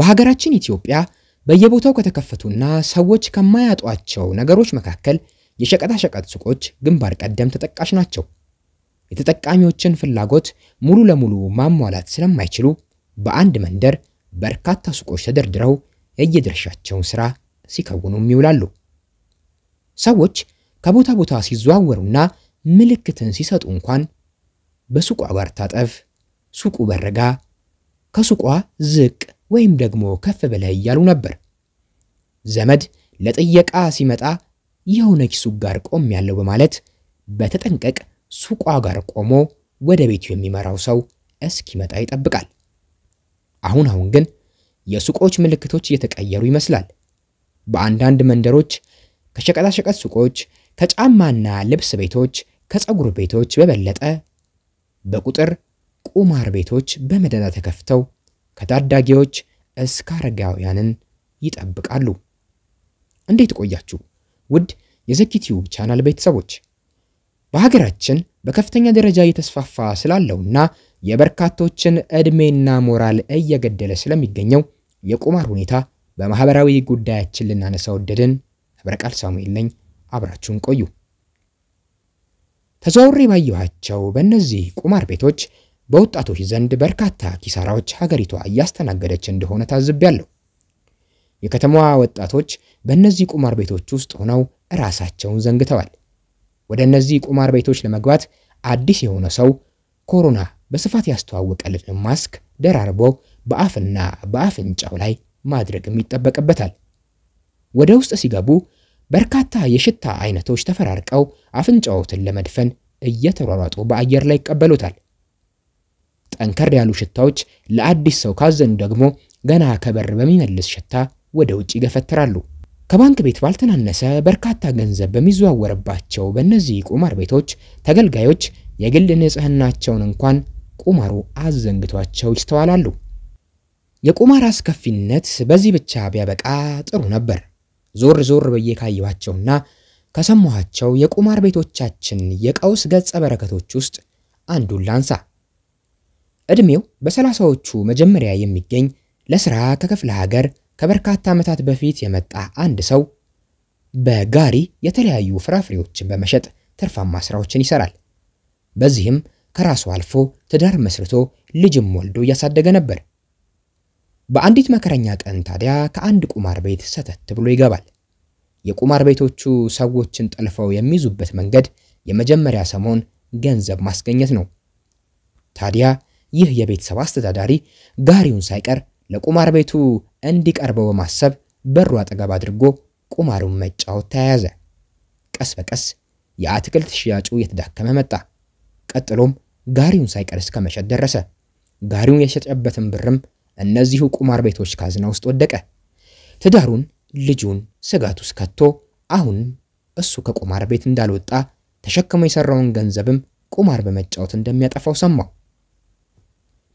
በሀገራችን ኢትዮጵያ በየቦታው ከተከፈቱና ሰዎች ከማያጧቸው ነገሮች መካከል የሸቀጣሸቀጥ ሱቆች ግንባር ቀደም ተጠቃሽ ናቸው። የተጠቃሚዎችን ፍላጎት ሙሉ ለሙሉ ማሟላት ስለማይችሉ በአንድ መንደር በርካታ ሱቆች ተደርድረው የየድርሻቸውን ሥራ ሲከውኑም ይውላሉ። ሰዎች ከቦታ ቦታ ሲዘዋወሩና ምልክትን ሲሰጡ እንኳን በሱቋ ጋር ታጠፍ፣ ሱቁ በረጋ፣ ከሱቋ ዝቅ ወይም ደግሞ ከፍ ብለህ እያሉ ነበር። ዘመድ ለጥየቃ ሲመጣ የሆነች ሱቅ ጋር ቆም ያለው በማለት በተጠንቀቅ ሱቋ ጋር ቆሞ ወደ ቤቱ የሚመራው ሰው እስኪመጣ ይጠብቃል። አሁን አሁን ግን የሱቆች ምልክቶች እየተቀየሩ ይመስላል። በአንዳንድ መንደሮች ከሸቀጣሸቀጥ ሱቆች፣ ከጫማና ልብስ ቤቶች፣ ከፀጉር ቤቶች በበለጠ በቁጥር ቁማር ቤቶች በመደዳ ተከፍተው ከታዳጊዎች እስከ አረጋውያንን ይጠብቃሉ። እንዴት ቆያችሁ ውድ የዘኪቲዩብ ቻናል ቤተሰቦች? በሀገራችን በከፍተኛ ደረጃ እየተስፋፋ ስላለውና የበርካቶችን ዕድሜና ሞራል እየገደለ ስለሚገኘው የቁማር ሁኔታ በማኅበራዊ ጉዳያችን ልናነሳ ወደድን። ህብረቃል ሳሙኤል ነኝ። አብራችሁን ቆዩ። ተዘዋውሬ ባየኋቸው በእነዚህ ቁማር ቤቶች በወጣቶች ዘንድ በርካታ ኪሳራዎች ሀገሪቷ እያስተናገደች እንደሆነ ታዝቤያለሁ። የከተማዋ ወጣቶች በእነዚህ ቁማር ቤቶች ውስጥ ሆነው ራሳቸውን ዘንግተዋል። ወደ እነዚህ ቁማር ቤቶች ለመግባት አዲስ የሆነ ሰው ኮሮና በስፋት ያስተዋወቀልን ማስክ ደራርቦ በአፍና በአፍንጫው ላይ ማድረግም ይጠበቅበታል። ወደ ውስጥ ሲገቡ በርካታ የሽታ አይነቶች ተፈራርቀው አፍንጫዎትን ለመድፈን እየተሯሯጡ በአየር ላይ ይቀበሉታል። ጠንከር ያሉ ሽታዎች ለአዲስ ሰው ካዘኑ ደግሞ ገና ከበር በሚመልስ ሽታ ወደ ውጭ ይገፈትራሉ። ከባንክ ቤት ባልተናነሰ በርካታ ገንዘብ በሚዘዋወርባቸው በእነዚህ ቁማር ቤቶች ተገልጋዮች የግል ንጽህናቸውን እንኳን ቁማሩ አዘንግቷቸው ይስተዋላሉ። የቁማር አስከፊነት በዚህ ብቻ ቢያበቃ ጥሩ ነበር። ዞር ዞር ብዬ ካየኋቸውና ከሰማኋቸው የቁማር ቤቶቻችን የቀውስ ገጸ በረከቶች ውስጥ አንዱን ላንሳ። ዕድሜው በሰላሳዎቹ መጀመሪያ የሚገኝ ለሥራ ከክፍለ ሀገር ከበርካታ ዓመታት በፊት የመጣ አንድ ሰው በጋሪ የተለያዩ ፍራፍሬዎችን በመሸጥ ትርፋማ ስራዎችን ይሰራል። በዚህም ከራሱ አልፎ ትዳር መስርቶ ልጅም ወልዶ እያሳደገ ነበር። በአንዲት መከረኛ ቀን ታዲያ ከአንድ ቁማር ቤት ሰተት ብሎ ይገባል። የቁማር ቤቶቹ ሰዎችን ጠልፈው የሚይዙበት መንገድ የመጀመሪያ ሰሞን ገንዘብ ማስገኘት ነው። ታዲያ ይህ የቤተሰብ አስተዳዳሪ ጋሪውን ሳይቀር ለቁማር ቤቱ እንዲቀርበው በማሰብ በሩ አጠገብ አድርጎ ቁማሩን መጫወት ተያያዘ። ቀስ በቀስ የአትክልት ሽያጩ የተዳከመ መጣ። ቀጥሎም ጋሪውን ሳይቀር እስከ መሸጥ ደረሰ። ጋሪውን የሸጨበትን ብርም እነዚሁ ቁማር ቤቶች ካዝና ውስጥ ወደቀ። ትዳሩን፣ ልጁን ስጋት ውስጥ ከቶ አሁን እሱ ከቁማር ቤት እንዳልወጣ ተሸክሞ የሰራውን ገንዘብም ቁማር በመጫወት እንደሚያጠፋው ሰማው።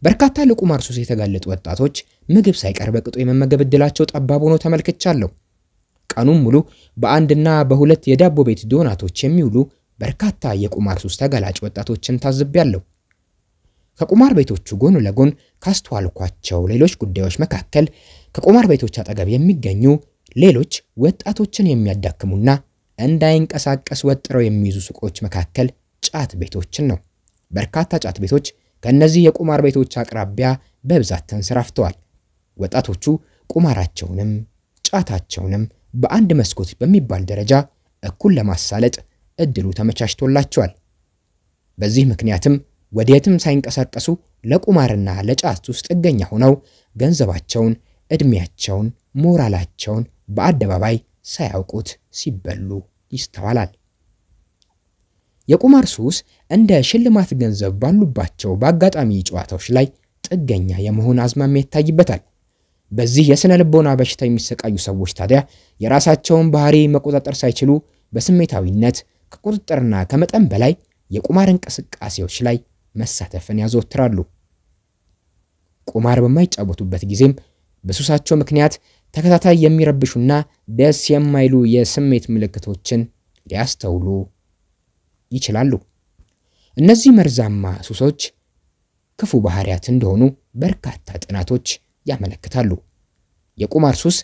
በርካታ ለቁማር ሱስ የተጋለጡ ወጣቶች ምግብ ሳይቀር በቅጡ የመመገብ እድላቸው ጠባብ ሆኖ ተመልክቻለሁ። ቀኑን ሙሉ በአንድና በሁለት የዳቦ ቤት ዶናቶች የሚውሉ በርካታ የቁማር ሱስ ተጋላጭ ወጣቶችን ታዝቤያለሁ። ከቁማር ቤቶቹ ጎን ለጎን ካስተዋልኳቸው ሌሎች ጉዳዮች መካከል ከቁማር ቤቶች አጠገብ የሚገኙ ሌሎች ወጣቶችን የሚያዳክሙና እንዳይንቀሳቀስ ወጥረው የሚይዙ ሱቆች መካከል ጫት ቤቶችን ነው። በርካታ ጫት ቤቶች ከእነዚህ የቁማር ቤቶች አቅራቢያ በብዛት ተንሰራፍተዋል። ወጣቶቹ ቁማራቸውንም ጫታቸውንም በአንድ መስኮት በሚባል ደረጃ እኩል ለማሳለጥ እድሉ ተመቻችቶላቸዋል። በዚህ ምክንያትም ወደየትም ሳይንቀሳቀሱ ለቁማርና ለጫት ውስጥ ጥገኛ ሆነው ገንዘባቸውን፣ ዕድሜያቸውን፣ ሞራላቸውን በአደባባይ ሳያውቁት ሲበሉ ይስተዋላል። የቁማር ሱስ እንደ ሽልማት ገንዘብ ባሉባቸው በአጋጣሚ ጨዋታዎች ላይ ጥገኛ የመሆን አዝማሚያ ይታይበታል። በዚህ የሥነ ልቦና በሽታ የሚሰቃዩ ሰዎች ታዲያ የራሳቸውን ባህሪ መቆጣጠር ሳይችሉ በስሜታዊነት ከቁጥጥርና ከመጠን በላይ የቁማር እንቅስቃሴዎች ላይ መሳተፍን ያዘወትራሉ። ቁማር በማይጫወቱበት ጊዜም በሱሳቸው ምክንያት ተከታታይ የሚረብሹና ደስ የማይሉ የስሜት ምልክቶችን ሊያስተውሉ ይችላሉ። እነዚህ መርዛማ ሱሶች ክፉ ባህሪያት እንደሆኑ በርካታ ጥናቶች ያመለክታሉ። የቁማር ሱስ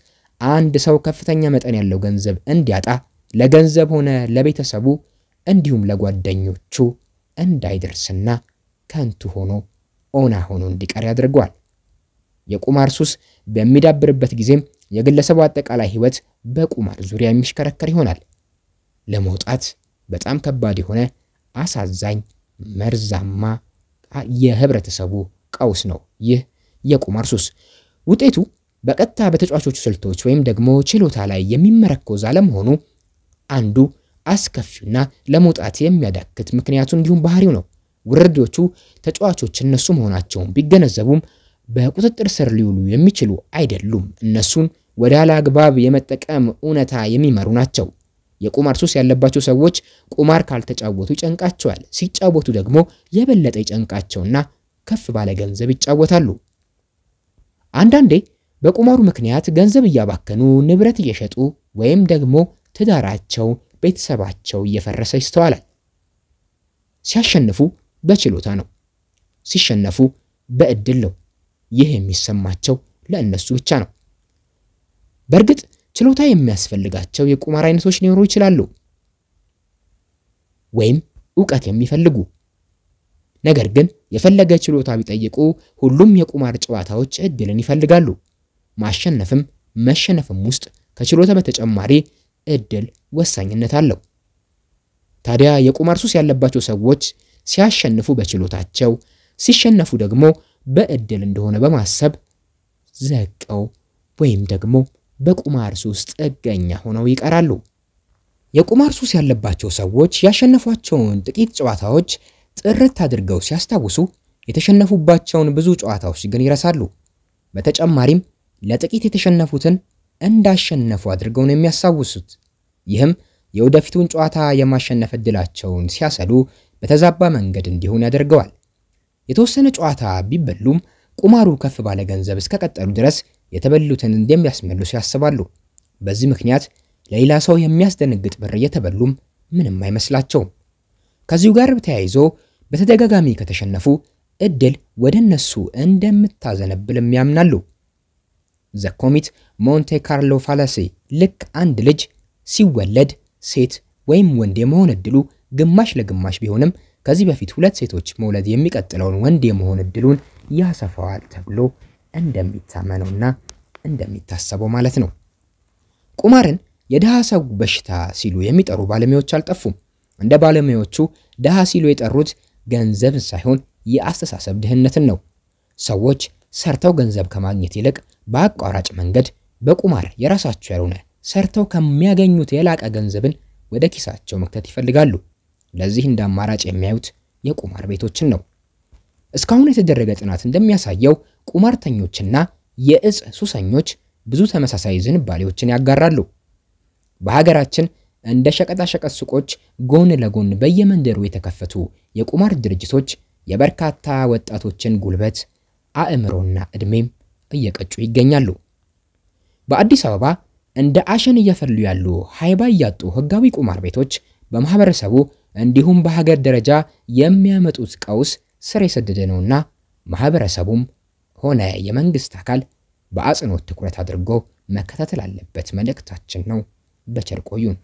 አንድ ሰው ከፍተኛ መጠን ያለው ገንዘብ እንዲያጣ ለገንዘብ ሆነ ለቤተሰቡ እንዲሁም ለጓደኞቹ እንዳይደርስና ከንቱ ሆኖ ኦና ሆኖ እንዲቀር ያደርገዋል። የቁማር ሱስ በሚዳብርበት ጊዜም የግለሰቡ አጠቃላይ ሕይወት በቁማር ዙሪያ የሚሽከረከር ይሆናል። ለመውጣት በጣም ከባድ የሆነ አሳዛኝ መርዛማ የህብረተሰቡ ቀውስ ነው ይህ የቁማር ሱስ። ውጤቱ በቀጥታ በተጫዋቾቹ ስልቶች ወይም ደግሞ ችሎታ ላይ የሚመረኮዝ አለመሆኑ አንዱ አስከፊውና ለመውጣት የሚያዳክት ምክንያቱ እንዲሁም ባህሪው ነው። ውርርዶቹ ተጫዋቾች እነሱ መሆናቸውን ቢገነዘቡም በቁጥጥር ስር ሊውሉ የሚችሉ አይደሉም። እነሱን ወደ አላግባብ የመጠቀም እውነታ የሚመሩ ናቸው። የቁማር ሱስ ያለባቸው ሰዎች ቁማር ካልተጫወቱ ይጨንቃቸዋል። ሲጫወቱ ደግሞ የበለጠ ይጨንቃቸውና ከፍ ባለ ገንዘብ ይጫወታሉ። አንዳንዴ በቁማሩ ምክንያት ገንዘብ እያባከኑ ንብረት እየሸጡ ወይም ደግሞ ትዳራቸው፣ ቤተሰባቸው እየፈረሰ ይስተዋላል። ሲያሸንፉ በችሎታ ነው፣ ሲሸነፉ በእድል ነው። ይህ የሚሰማቸው ለእነሱ ብቻ ነው። በእርግጥ ችሎታ የሚያስፈልጋቸው የቁማር አይነቶች ሊኖሩ ይችላሉ፣ ወይም እውቀት የሚፈልጉ ነገር ግን የፈለገ ችሎታ ቢጠይቁ ሁሉም የቁማር ጨዋታዎች እድልን ይፈልጋሉ። ማሸነፍም መሸነፍም ውስጥ ከችሎታ በተጨማሪ እድል ወሳኝነት አለው። ታዲያ የቁማር ሱስ ያለባቸው ሰዎች ሲያሸንፉ በችሎታቸው፣ ሲሸነፉ ደግሞ በእድል እንደሆነ በማሰብ ዘቀው ወይም ደግሞ በቁማር ሱስ ጥገኛ ሆነው ይቀራሉ። የቁማር ሱስ ያለባቸው ሰዎች ያሸነፏቸውን ጥቂት ጨዋታዎች ጥርት አድርገው ሲያስታውሱ፣ የተሸነፉባቸውን ብዙ ጨዋታዎች ግን ይረሳሉ። በተጨማሪም ለጥቂት የተሸነፉትን እንዳሸነፉ አድርገው ነው የሚያስታውሱት። ይህም የወደፊቱን ጨዋታ የማሸነፍ ዕድላቸውን ሲያሰሉ በተዛባ መንገድ እንዲሆን ያደርገዋል። የተወሰነ ጨዋታ ቢበሉም ቁማሩ ከፍ ባለ ገንዘብ እስከቀጠሉ ድረስ የተበሉትን እንደሚያስመልሱ ያስባሉ። በዚህ ምክንያት ለሌላ ሰው የሚያስደነግጥ ብር እየተበሉም ምንም አይመስላቸውም። ከዚሁ ጋር ተያይዞ በተደጋጋሚ ከተሸነፉ እድል ወደ እነሱ እንደምታዘነብልም ያምናሉ። ዘ ኮሚት ሞንቴ ካርሎ ፋላሲ ልክ አንድ ልጅ ሲወለድ ሴት ወይም ወንድ የመሆን እድሉ ግማሽ ለግማሽ ቢሆንም ከዚህ በፊት ሁለት ሴቶች መውለድ የሚቀጥለውን ወንድ የመሆን እድሉን ያሰፋዋል ተብሎ እንደሚታመነውና እንደሚታሰበው ማለት ነው። ቁማርን የድሃ ሰው በሽታ ሲሉ የሚጠሩ ባለሙያዎች አልጠፉም። እንደ ባለሙያዎቹ ድሃ ሲሉ የጠሩት ገንዘብን ሳይሆን የአስተሳሰብ ድህነትን ነው። ሰዎች ሰርተው ገንዘብ ከማግኘት ይልቅ በአቋራጭ መንገድ በቁማር የራሳቸው ያልሆነ ሰርተው ከሚያገኙት የላቀ ገንዘብን ወደ ኪሳቸው መክተት ይፈልጋሉ። ለዚህ እንደ አማራጭ የሚያዩት የቁማር ቤቶችን ነው። እስካሁን የተደረገ ጥናት እንደሚያሳየው ቁማርተኞችና የእጽ ሱሰኞች ብዙ ተመሳሳይ ዝንባሌዎችን ያጋራሉ። በሀገራችን እንደ ሸቀጣሸቀጥ ሱቆች ጎን ለጎን በየመንደሩ የተከፈቱ የቁማር ድርጅቶች የበርካታ ወጣቶችን ጉልበት፣ አእምሮና ዕድሜም እየቀጩ ይገኛሉ። በአዲስ አበባ እንደ አሸን እየፈሉ ያሉ ሃይባ እያጡ ህጋዊ ቁማር ቤቶች በማህበረሰቡ እንዲሁም በሀገር ደረጃ የሚያመጡት ቀውስ ስር የሰደደ ነውና ማህበረሰቡም ሆነ የመንግስት አካል በአጽንኦት ትኩረት አድርጎ መከታተል አለበት መልእክታችን ነው። በቸር ቆዩን።